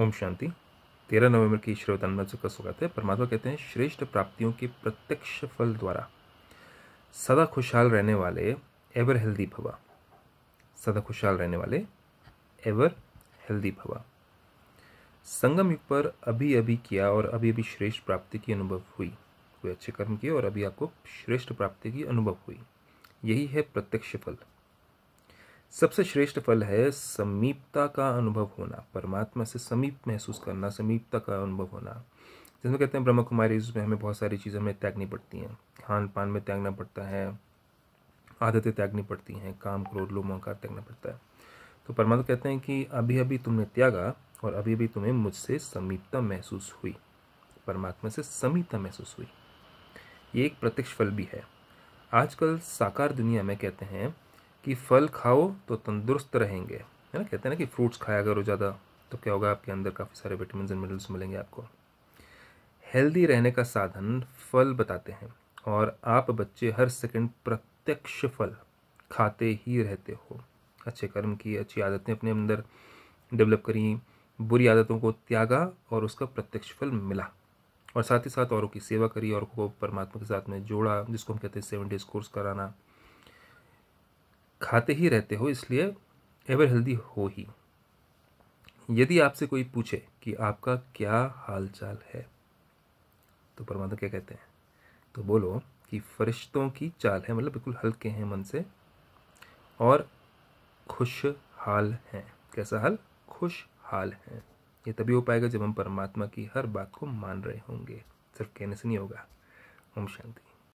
ओम शांति तेरह नवंबर की श्रोतान का स्वागत है परमात्मा कहते हैं श्रेष्ठ प्राप्तियों के प्रत्यक्ष फल द्वारा सदा खुशहाल रहने वाले एवर हेल्दी भवा सदा खुशहाल रहने वाले एवर हेल्दी भवा संगम युग पर अभी अभी किया और अभी अभी श्रेष्ठ प्राप्ति की अनुभव हुई कोई अच्छे कर्म किए और अभी आपको श्रेष्ठ प्राप्ति की अनुभव हुई यही है प्रत्यक्ष फल सबसे श्रेष्ठ फल है समीपता का अनुभव होना परमात्मा से समीप महसूस करना समीपता का अनुभव होना जिसमें कहते हैं ब्रह्म कुमारी उसमें हमें बहुत सारी चीज़ें हमें त्यागनी पड़ती हैं खान पान में त्यागना पड़ता है आदतें त्यागनी पड़ती हैं काम क्रोध लोमों का त्यागना पड़ता है तो परमात्मा कहते हैं कि अभी अभी तुमने त्यागा और अभी अभी तुम्हें मुझसे समीपता महसूस हुई परमात्मा से समीपता महसूस हुई ये एक प्रत्यक्ष फल भी है आजकल साकार दुनिया में कहते हैं कि फल खाओ तो तंदुरुस्त रहेंगे है ना कहते हैं ना कि फ्रूट्स खाया करो ज़्यादा तो क्या होगा आपके अंदर काफ़ी सारे विटामिन एंड मिनरल्स मिलेंगे आपको हेल्दी रहने का साधन फल बताते हैं और आप बच्चे हर सेकंड प्रत्यक्ष फल खाते ही रहते हो अच्छे कर्म की अच्छी आदतें अपने अंदर डेवलप करी बुरी आदतों को त्यागा और उसका प्रत्यक्ष फल मिला और साथ ही साथ औरों की सेवा करी और को परमात्मा के साथ में जोड़ा जिसको हम कहते हैं सेवन डेज कोर्स कराना खाते ही रहते हो इसलिए एवर हेल्दी हो ही यदि आपसे कोई पूछे कि आपका क्या हालचाल है तो परमात्मा क्या कहते हैं तो बोलो कि फरिश्तों की चाल है मतलब बिल्कुल हल्के हैं मन से और खुश हाल हैं कैसा हाल खुश हाल है ये तभी हो पाएगा जब हम परमात्मा की हर बात को मान रहे होंगे सिर्फ कहने से नहीं होगा ओम शांति